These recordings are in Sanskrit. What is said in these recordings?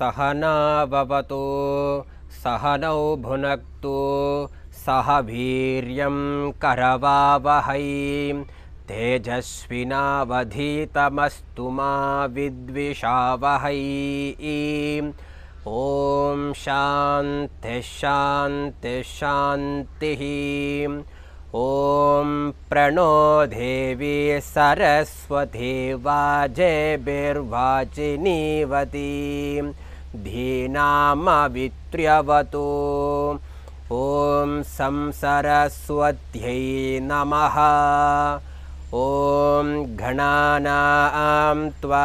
सहना सहनौ भुनक्तु सह वीर्यं करवावहै तेजस्विनावधीतमस्तु मा विद्विषावहै ॐ शान्ति ॐ प्रणो देवी वाजेभिर्वाचिनीवती धीनामवित्र्यवतु ॐ सरस्वत्यै नमः ॐ घणानां त्वा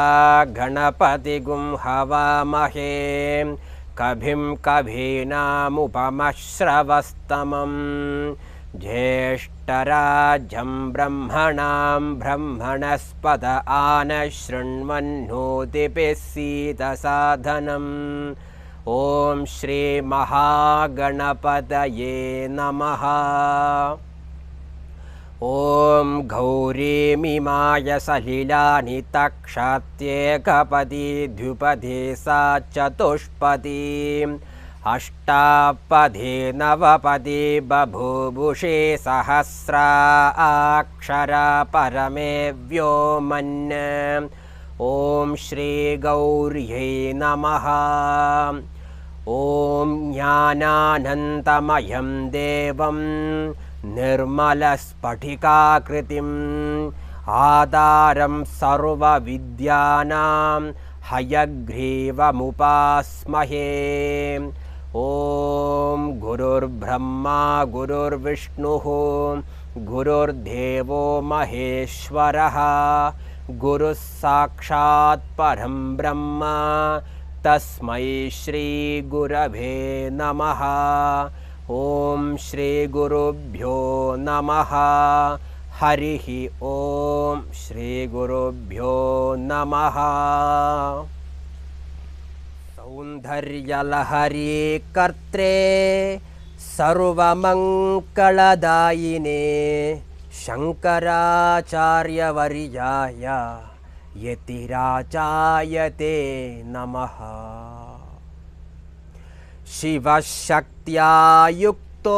गणपतिगुं हवामहे कभिं कभीनामुपमश्रवस्तमम् ज्येष्ठराज्यं ब्रह्मणां ब्रह्मणस्पद आनशृण्वनोतिपे सीतसाधनम् ॐ श्रीमहागणपतये नमः ॐ गौरीमिमायसलिलानि तक्षात्येकपदी तक्षत्येकपति सा चतुष्पदी अष्टापदे नवपदे अक्षरा परमे व्योमन् ॐ श्री गौर्ये नमः ॐ ज्ञानानन्दमयं देवं निर्मलस्फटिकाकृतिम् आदारं सर्वविद्यानां हयग्रीवमुपास्महे ॐ गुरुर्ब्रह्मा गुरुर्विष्णुः गुरुर्देवो महेश्वरः गुरुः साक्षात् परं ब्रह्म तस्मै श्रीगुरवे नमः ॐ श्रीगुरुभ्यो नमः हरिः ॐ श्रीगुरुभ्यो नमः सौन्दर्यलहरी कर्त्रे सर्वमङ्कळदायिने शङ्कराचार्यवर्याय यतिराचायते नमः शिवशक्त्या युक्तो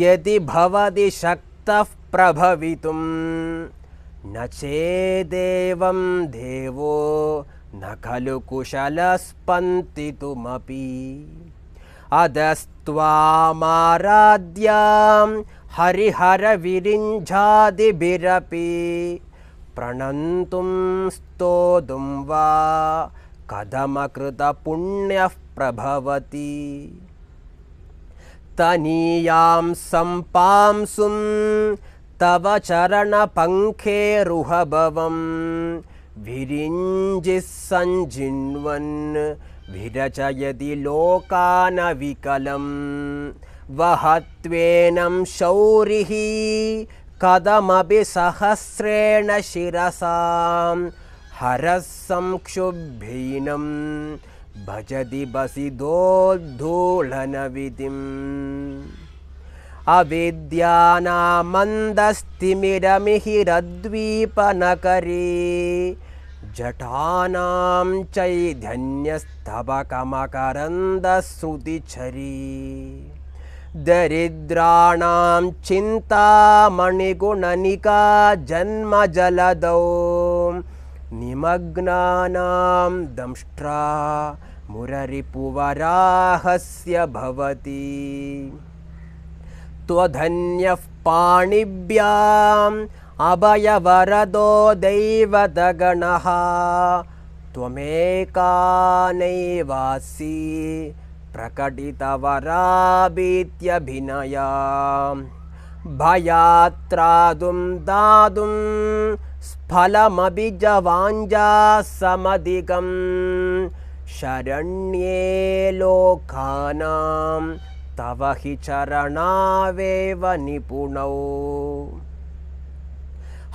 यदि भवति शक्तः प्रभवितुं न चेदेवं देवो न खलु तुमपि अदस्त्वामाराद्यां हरिहरविरिञ्झादिभिरपि प्रणन्तुं स्तोदुं वा कदमकृतपुण्यः प्रभवति तनीयां सम्पांसुं तव चरणपङ्खेरुहभवम् विरिञ्जिस्सञ्जिन्वन् विरचयदि लोकानविकलं वहत्वेन शौरिः कदमपि सहस्रेण शिरसां हरः संक्षुभ्रीनं भजति बसिदोद्धूलनविधिम् अविद्यानामन्दस्तिमिरमिहिरद्वीपनकरी जटानां चैधन्यस्तबकमकरन्दसुति छरी दरिद्राणां चिन्ता मणिगुणनिका जन्मजलदो निमग्नानां दंष्ट्रा मुररिपुवराहस्य भवति त्वधन्यः पाणिभ्याम् अभयवरदो दैवदगणः दगणः त्वमेका नैवासि प्रकटितवरा भयात्रादुं दादुं स्फलमभिजवाञ्जासमधिगं शरण्ये लोकानां तव हि चरणावेव निपुणौ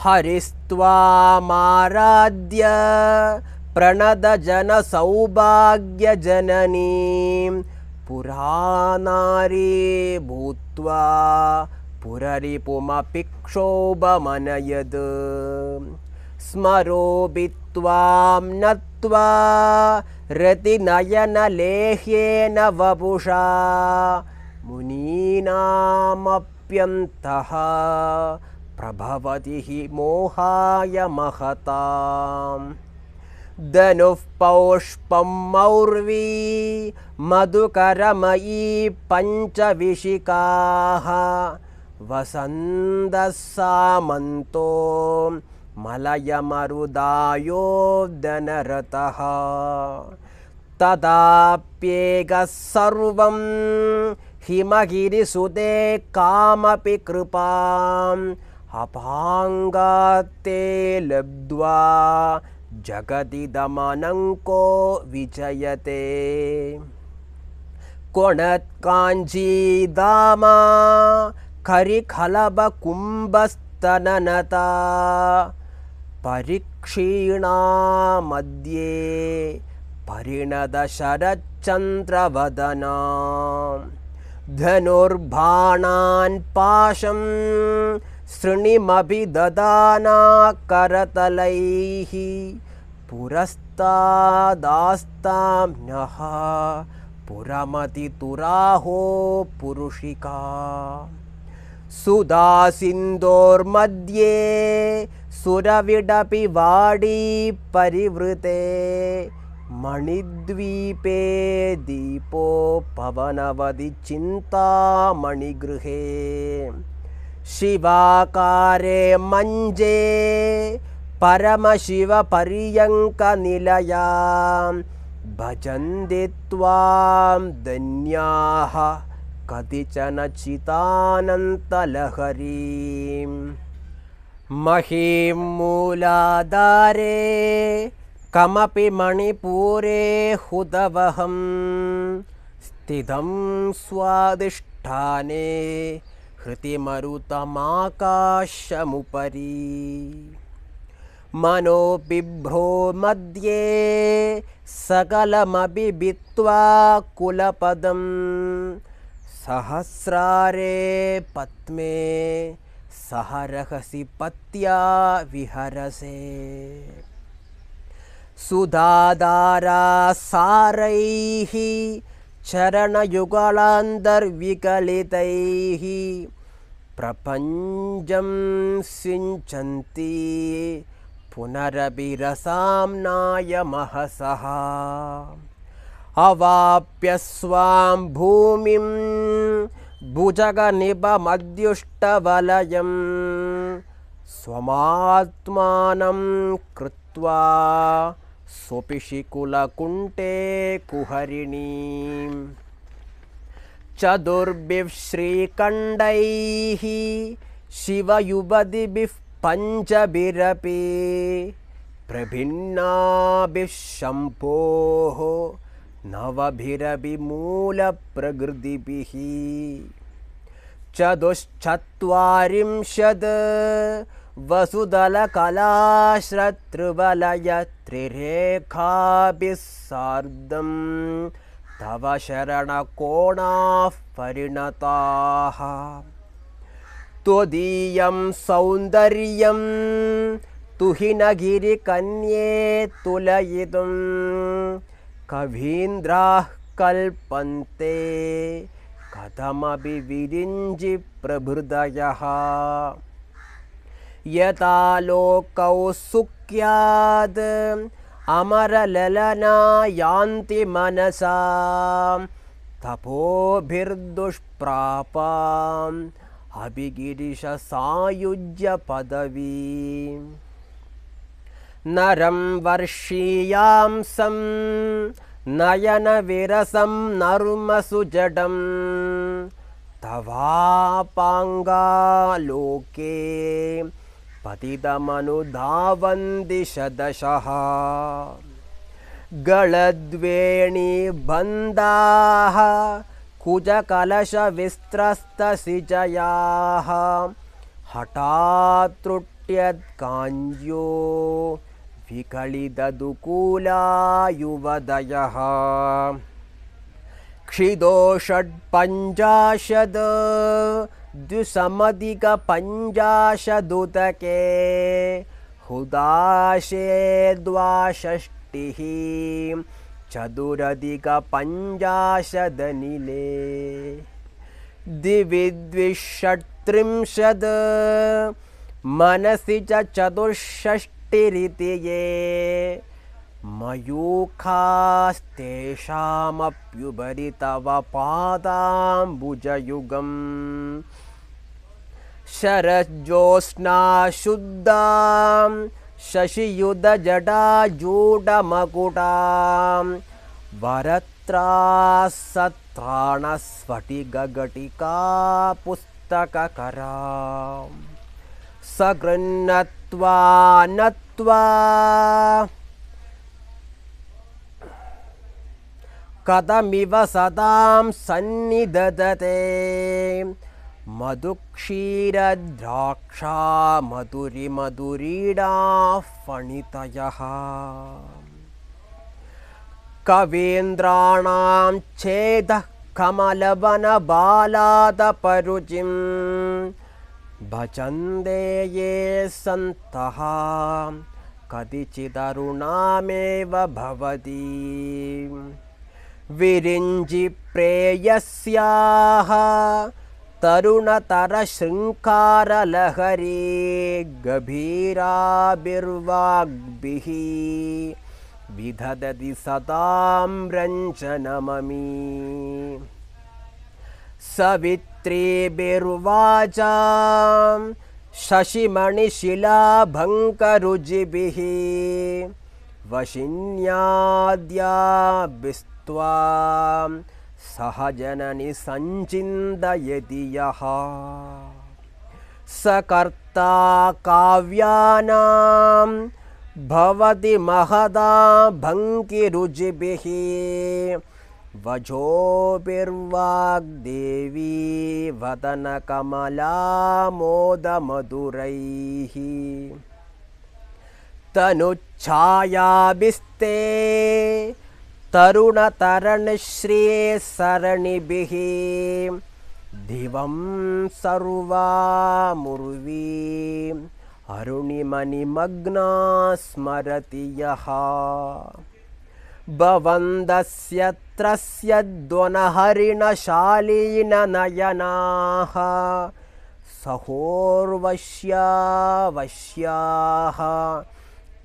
हरिस्त्वामाराध्य प्रणदजनसौभाग्यजननीं पुरा नारी भूत्वा पुररिपुमपि नत्वा स्मरोतिनयनलेह्येन वपुषा मुनीनामप्यन्तः प्रभवति हि मोहाय धनुः पौष्पं मौर्वी मधुकरमयी पञ्चविशिकाः वसन्दसामन्तो मलयमरुदायो दनरतः तदाप्येकः सर्वं हिमगिरिसुते कामपि कृपा अपाङ्गात्ते लब्ध्वा जगदिदमनङ्को विजयते कोणत्काञ्जीदामा करिखलबकुम्भस्तननता परिक्षीणा मध्ये शरच्चंद्रवदना धनुर्बाणान् पाशं शृणिमभि ददाना करतलैः पुरस्तादास्तां नः पुरुषिका। सुदासिन्दोर्मध्ये सुरविडपि वाडी परिवृते मणिद्वीपे दीपो पवनवदि चिन्तामणिगृहे शिवाकारे मञ्जे परमशिवपर्यङ्कनिलयां भजन्दित्वा धन्याः चितानन्तलहरीं महीं मूलाधारे कमपि मणिपूरे हुदवहं स्थितं स्वादिष्ठाने कृतिमरुतमाकाशमुपरि मनो बिभ्रो मध्ये सकलमपि कुलपदं सहस्रारे पत्मे सह रहसि पत्या विहरसे सुधादारा चरणयुगलान्तर्विकलितैः प्रपञ्चं सिञ्चन्ति पुनरभिरसाम् महसः सः अवाप्य स्वां भूमिं भुजगनिबमद्युष्टवलयं स्वमात्मानं कृत्वा स्वपिशिकुलकुण्टे शिकुलकुण्टे कुहरिणी चतुर्भिः श्रीकण्डैः शिवयुवदिभिः पञ्चभिरपि प्रभिन्नाभिः शम्भोः नवभिरभिमूलप्रकृतिभिः चतुश्चत्वारिंशत् वसुदलकलाश्रत्रुवलयत्रिरेखाभिः सार्धं तव शरणकोणाः परिणताः त्वदीयं सौन्दर्यं तुहिनगिरिकन्ये तुलयितुं कवीन्द्राः कल्पन्ते कथमपि विरिञ्जिप्रभृदयः यता लोकौ सुख्यात् अमरललना यान्ति मनसा तपोभिर्दुष्प्रापाम् अभिगिरिशसायुज्यपदवी नरं वर्षीयां सं नयनविरसं नर्मसुजडं जडं तवापाङ्गालोके पतितमनुदावन्दिशदशः गलद्वेणीभन्दाः कुजकलशविस्त्रस्तसिजयाः हठात्रुट्यत्काञ्जो विकलिददुकूलायुवदयः क्षिदोषड् द्विषमधिकपञ्चाशदुतके हुदाशे द्वाषष्टिः चतुरधिकपञ्चाशदनिले द्विवि द्विषट्त्रिंशद् मनसि च चतुष्षष्टिरिति ये मयूखास्तेषामप्युपरि तव पादाम्बुजयुगम् शरजोत्स्नाशुद्धा शशियुधजटाजूटमकुटा भरत्रा सत्राणस्फटिकघटिका पुस्तककरां सगृह्णत्वा नत्वा कथमिव सदां सन्निदधते मधुक्षीरद्राक्षा फणितयः कवीन्द्राणां छेदः कमलवनबालादपरुचिं भजन्ते ये सन्तः कतिचिदरुणामेव भवति विरिञ्जिप्रेयस्याः तरुणतरशृङ्कारलहरी गभीराभिर्वाग्भिः विधदति सतां रञ्जनममी सवित्रीभिर्वाचा शशिमणिशिलाभङ्करुजिभिः वशिन्याद्या बिस्त्वा जननि सञ्चिन्तयति यः सकर्ता काव्यानां भवति महदा भङ्किरुजिभिः वजोपिर्वाग्देवी वदनकमलामोदमधुरैः तनुच्छायाभिस्ते तरुणतरणश्रियेसरणिभिः दिवं सर्वामुर्वीं अरुणि मणिमग्ना स्मरति यः भवन्दस्यत्रस्य ध्वनहरिणशालीनयनाः सहोर्वश्या वश्याः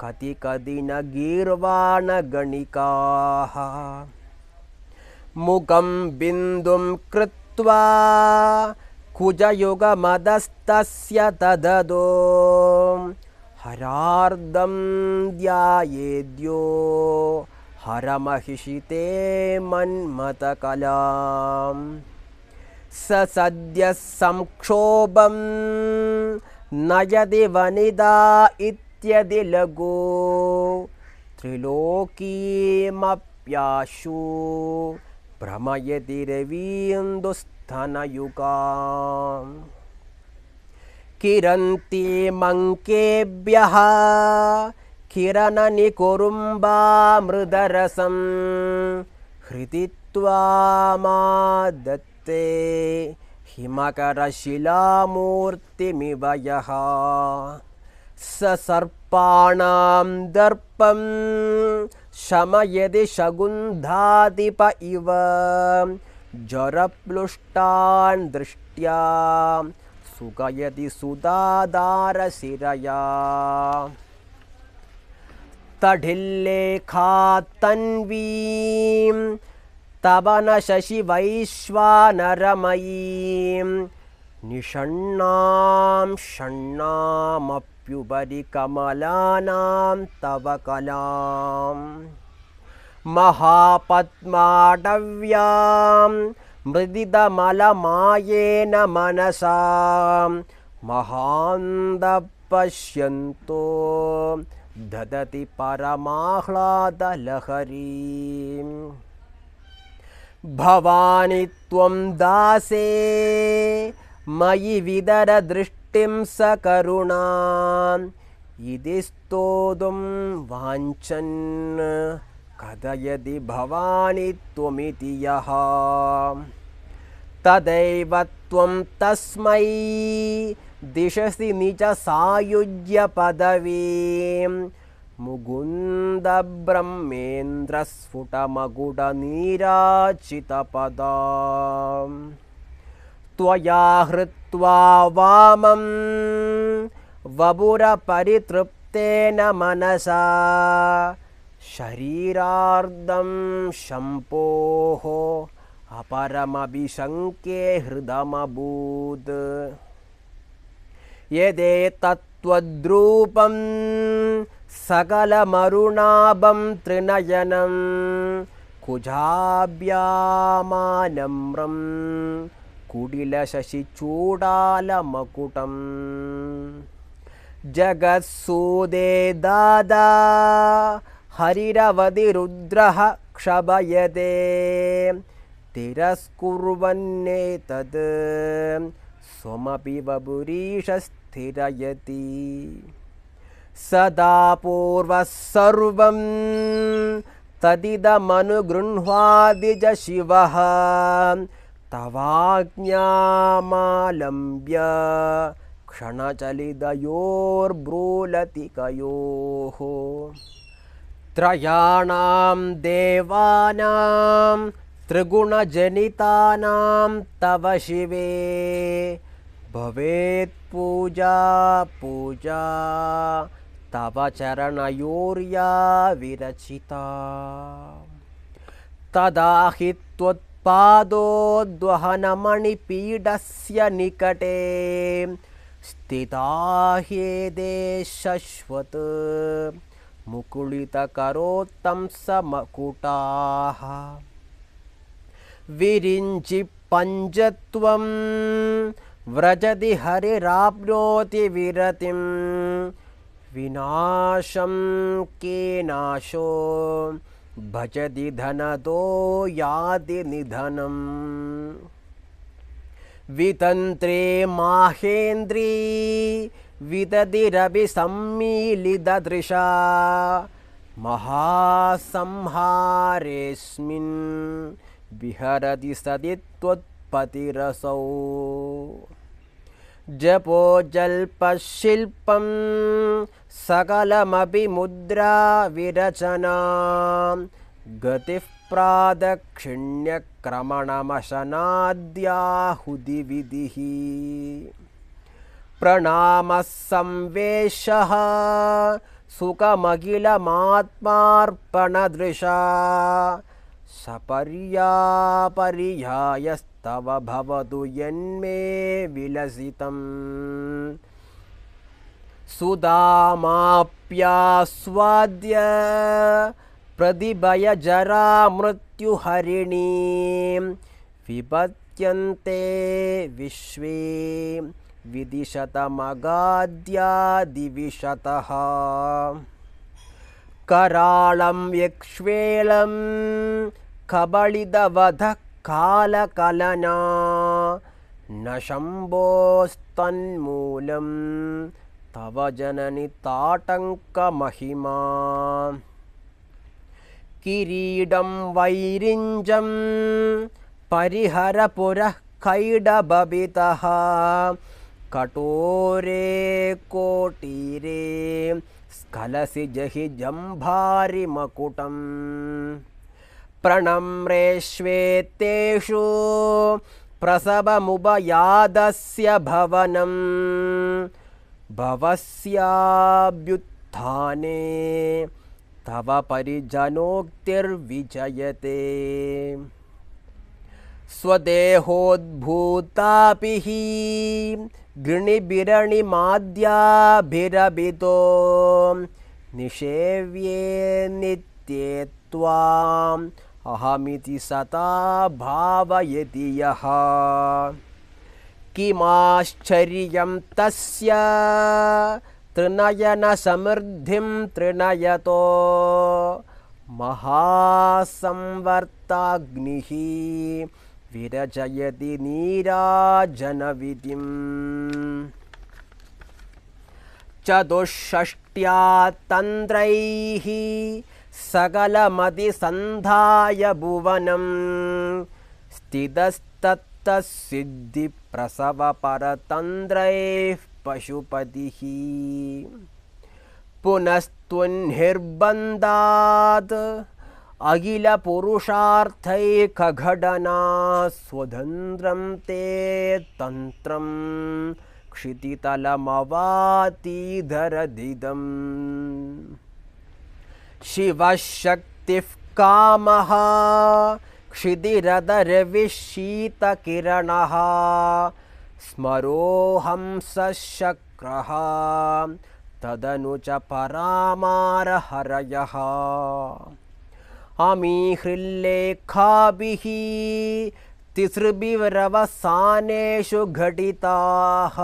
कति कति मुखं बिन्दुं कृत्वा कुजयुगमदस्तस्य तदो हरार्दं ध्यायेद्यो हरमहिषिते मन्मतकलां स सद्यः संक्षोभं नयदि वनिदा इति त्यधिलगो त्रिलोकीमप्याशु भ्रमयति किरन्ति किरन्तीमङ्केभ्यः किरण निकुरुम्बा मृदरसं हृदि त्वा मा दत्ते हिमकरशिलामूर्तिमिवयः ससर्पाणां दर्पं शमयदि शगुन्धादिप इव ज्वरप्लुष्टान् दृष्ट्या सुगयति सुदादारशिरया तढिल्लेखा तन्वीं तवनशशिवैश्वानरमयीं निषण्णां षण्णामपि कमलानां तव कलां महापद्माडव्यां मृदिदमलमायेन मनसा महान्द पश्यन्तो ददति परमाह्लादलहरीं भवानि त्वं दासे मयि विदरदृष्ट तिं सकरुणा इति स्तोदुं वाञ्छन् कदा यदि भवानि त्वमिति यः तदैव त्वं तस्मै दिशसि निचसायुज्यपदवीं मुगुन्द त्वया हृत्वा वामं वबुरपरितृप्तेन मनसा शरीरार्दं शम्पोः अपरमभिशङ्के हृदमभूत् यदेतत्त्वद्रूपं सकलमरुणाभं त्रिनयनं कुजाभ्यामानम्रम् कुटिलशिचूडालमकुटं जगत्सूदे दादा हरिरवधिरुद्रः क्षभयदे तिरस्कुर्वन्नेतत् स्वमपि बभुरीषस्थिरयति सदा पूर्वः सर्वं तदिदमनुगृह्वादिजशिवः तवाज्ञामालम्ब्य क्षणचलितयोर्ब्रूलतिकयोः त्रयाणां देवानां त्रिगुणजनितानां तव शिवे भवेत्पूजा पूजा तव चरणयोर्या विरचिता तदाहि पादो पादोद्वहनमणिपीडस्य निकटे स्थिता दे शश्वत् मुकुलितकरोत्तं स मकुटाः विरिञ्जि पञ्चत्वं व्रजति हरिराप्नोति विरतिं विनाशं केनाशो भजति धनतो याति निधनम् वितन्त्रे माहेन्द्री विदधिरपि सम्मीलितदृशा महासंहारेऽस्मिन् विहरति सति त्वत्पतिरसौ जपो जल्पशिल्पं सकलमपि मुद्राविरचनां गतिः प्रादक्षिण्यक्रमणमशनाद्याहुदिविधिः प्रणामः संवेशः सुखमखिलमात्मार्पणदृशा सपर्यापर्यायस्ते तव भवतु यन्मे विलसितम् सुदामाप्यास्वाद्य स्वाद्य विपत्यन्ते विपद्यन्ते विश्वे विदिशतमगाद्यादिविशतः कराळं यक्ष्वेलं कबळिदवधः कालकलना न शम्भोस्तन्मूलं तव जननि ताटङ्कमहिमा किरीडं वैरिञ्जं परिहरपुरः कैडबवितः कटोरे कोटीरे स्खलसि जहि जम्भारिमकुटम् प्रणम्रेष्वेत्तेषु प्रसवमुपयादस्य भवनं भवस्याव्युत्थाने तव परिजनोक्तिर्विचयते स्वदेहोद्भूतापि हि गृणिबिरणिमाद्याभिरभितो निषेव्ये नित्ये त्वा अहमिति सता भावयति यः किमाश्चर्यं तस्य तृणयनसमृद्धिं तृणयतो महासंवर्ताग्निः विरचयति नीराजनविधिम् चतुष्षष्ट्या तन्त्रैः सकलमतिसन्धाय भुवनं स्थितस्तत्तः सिद्धिप्रसवपरतन्द्रैः पशुपतिः अखिलपुरुषार्थैकघटना स्वतन्त्रं ते तन्त्रं क्षितितलमवातीधरदिदम् शिवशक्तिः शक्तिः कामः स्मरोहं स्मरोहंस शक्रः तदनु च परामारहरयः अमी हृल्लेखाभिः तिसृभिवरवसानेषु घटिताः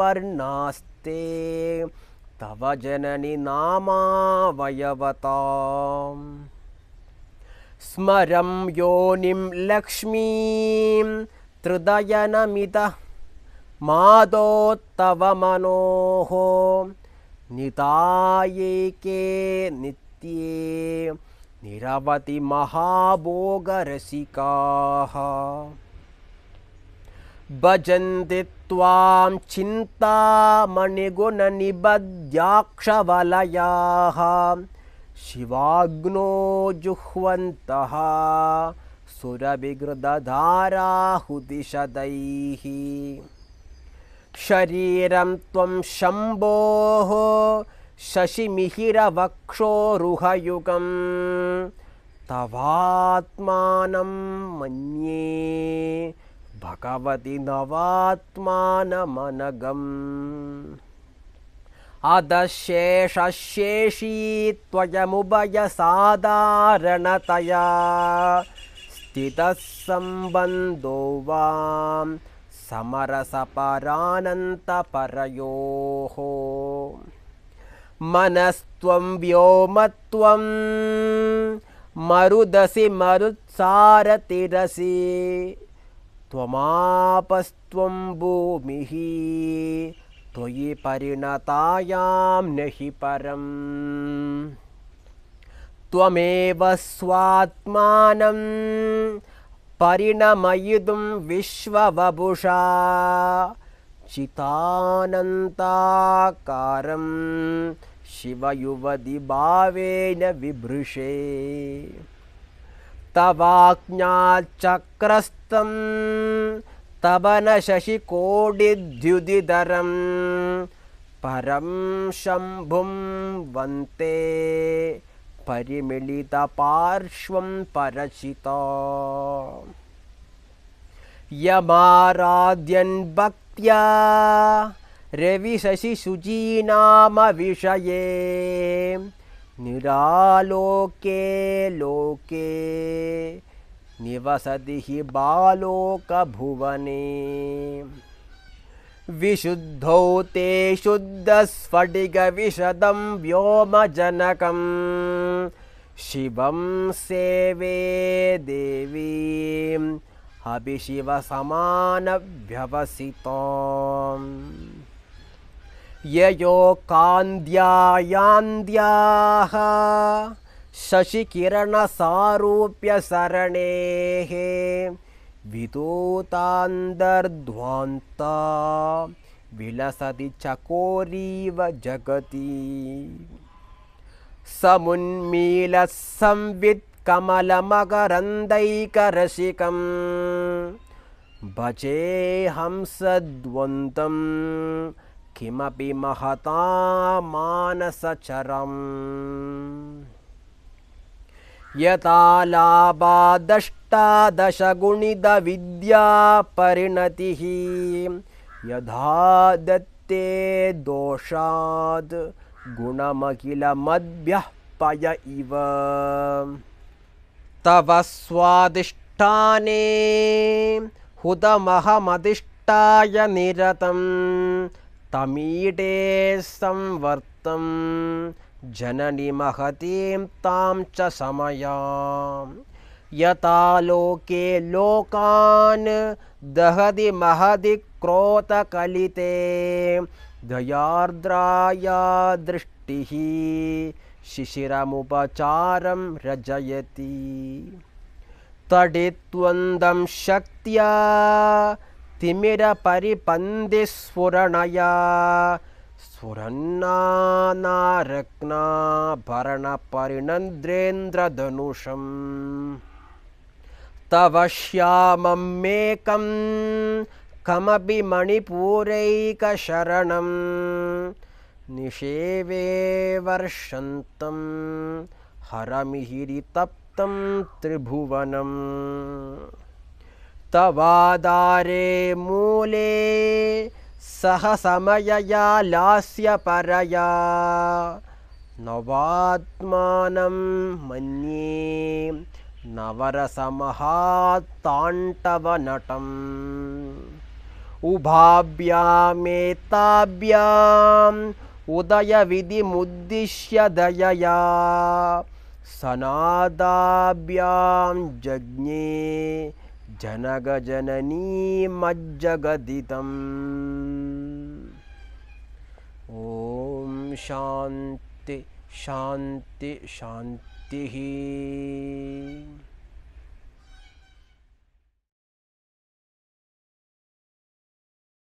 वर्णास्ते तव जननि नामावयवता स्मरं योनिं लक्ष्मीं मनोः नितायके नित्ये निरवतिमहाभोगरसिकाः भजन्ति त्वां चिन्तामणिगुणनिबध्याक्षवलयाः शिवाग्नो जुह्वन्तः सुरविगृदधाराहुदिशदैः शरीरं त्वं शम्भोः शशिमिहिरवक्षोरुहयुगं तवात्मानं मन्ये भगवति नवात्मानमनगम् अधशेषशेषी त्वयमुभयसाधारणतया स्थितः सम्बन्धो वां समरसपरानन्तपरयोः मनस्त्वं व्योमत्वं मरुदसि मरुत्सारतिरसि त्वमापस्त्वं भूमिः त्वयि परिणतायां न हि परम् त्वमेव स्वात्मानं परिणमयितुं विश्ववभुषा चितानन्ताकारं शिवयुवतिभावेन विभृशे तवाज्ञाच्चक्रस्तं तव न शशिकोटिद्युदिदरं परं शम्भुं वन्ते परिमिलितपार्श्वं परचिता यमाराद्यन्भक्त्या रविशिशुचीनामविषये निरालोके लोके निवसति हि बालोकभुवने विशुद्धौ ते शुद्धस्फटिकविशदं व्योमजनकं शिवं सेवे देवी अभिशिवसमानव्यवसिताम् कान्द्यायान्द्याः शशिकिरणसारूप्यसरणेः विदूतान्तर्ध्वान्ता विलसति चकोरीव जगति समुन्मीलसंवित्कमलमगरन्दैकरसिकं भजे किमपि महता मानसचरम् यथा लाभादष्टादशगुणितविद्या परिणतिः यथा दत्ते दोषाद् गुणमखिलमद्भ्यः पय इव तव स्वादिष्ठाने हुतमहमधिष्ठाय निरतम् तमीटे संवर्त जननी महती तां च लोके लोकान् दहति महदि क्रोतकलिते दृष्टि शिशिर मुपचार रजयती तडित्वन्दं शक्तिया तिमिरपरिपन्दिस्फुरणया स्फुरन्नानारक्नाभरणपरिणन्द्रेन्द्रधनुषम् तव तव श्याममेकं कमपि मणिपूरैकशरणं निषेवे वर्षन्तं हरमिहिरितप्तं त्रिभुवनम् तवादारे मूले सहसमयया लास्यपरया नवात्मानं मन्ये नवरसमहात्ताण्डवनटम् उभाभ्यामेताभ्याम् उदयविधिमुद्दिश्य दयया सनादाभ्यां जज्ञे जनगजननी मज्जगदितम् ॐ शान्ति शान्ति शान्तिः